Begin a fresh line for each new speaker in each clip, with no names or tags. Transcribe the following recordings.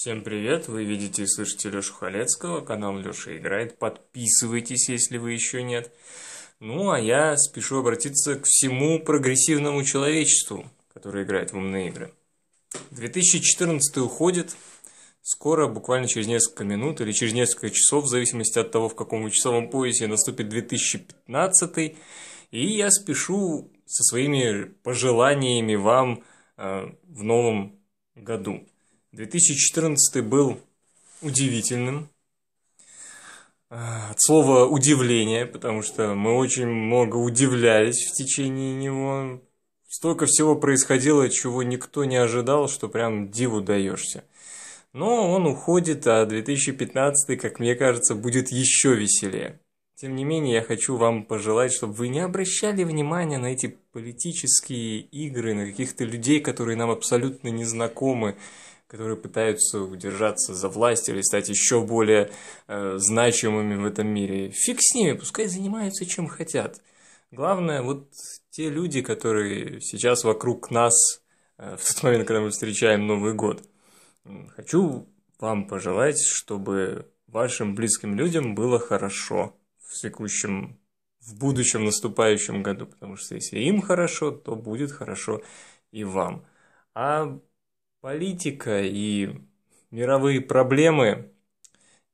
Всем привет! Вы видите и слышите Лешу Халецкого, канал Леша играет. Подписывайтесь, если вы еще нет. Ну, а я спешу обратиться к всему прогрессивному человечеству, которое играет в умные игры. 2014 уходит, скоро, буквально через несколько минут или через несколько часов, в зависимости от того, в каком вы часовом поясе, наступит 2015. И я спешу со своими пожеланиями вам э, в новом году. 2014 был удивительным. Э, от слова «удивление», потому что мы очень много удивлялись в течение него. Столько всего происходило, чего никто не ожидал, что прям диву даешься. Но он уходит, а 2015, как мне кажется, будет еще веселее. Тем не менее, я хочу вам пожелать, чтобы вы не обращали внимания на эти политические игры, на каких-то людей, которые нам абсолютно не знакомы которые пытаются удержаться за власть или стать еще более э, значимыми в этом мире. Фиг с ними, пускай занимаются чем хотят. Главное, вот те люди, которые сейчас вокруг нас, э, в тот момент, когда мы встречаем Новый год, хочу вам пожелать, чтобы вашим близким людям было хорошо в текущем, в будущем наступающем году, потому что если им хорошо, то будет хорошо и вам. А политика и мировые проблемы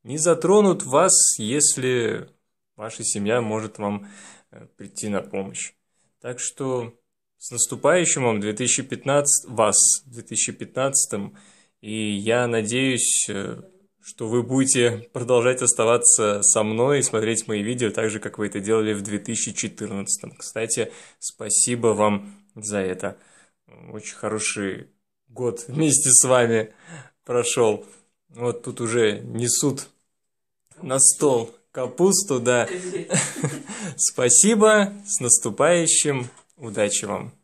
не затронут вас, если ваша семья может вам э, прийти на помощь. Так что с наступающим вам 2015, вас 2015, и я надеюсь, э, что вы будете продолжать оставаться со мной и смотреть мои видео, так же, как вы это делали в 2014. Кстати, спасибо вам за это. Очень хорошие год вместе с вами прошел. Вот тут уже несут на стол капусту, да. Спасибо, с наступающим, удачи вам.